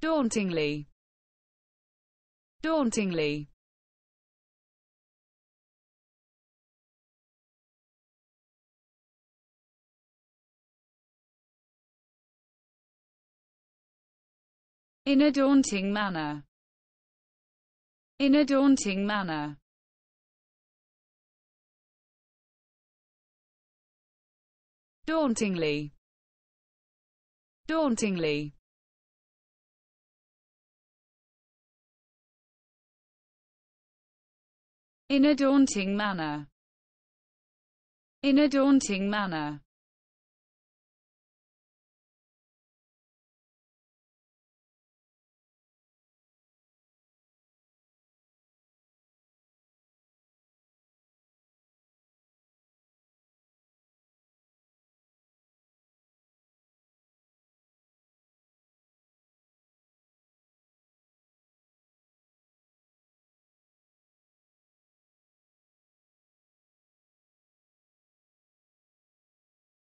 dauntingly, dauntingly. In a daunting manner. In a daunting manner. Dauntingly. Dauntingly. in a daunting manner in a daunting manner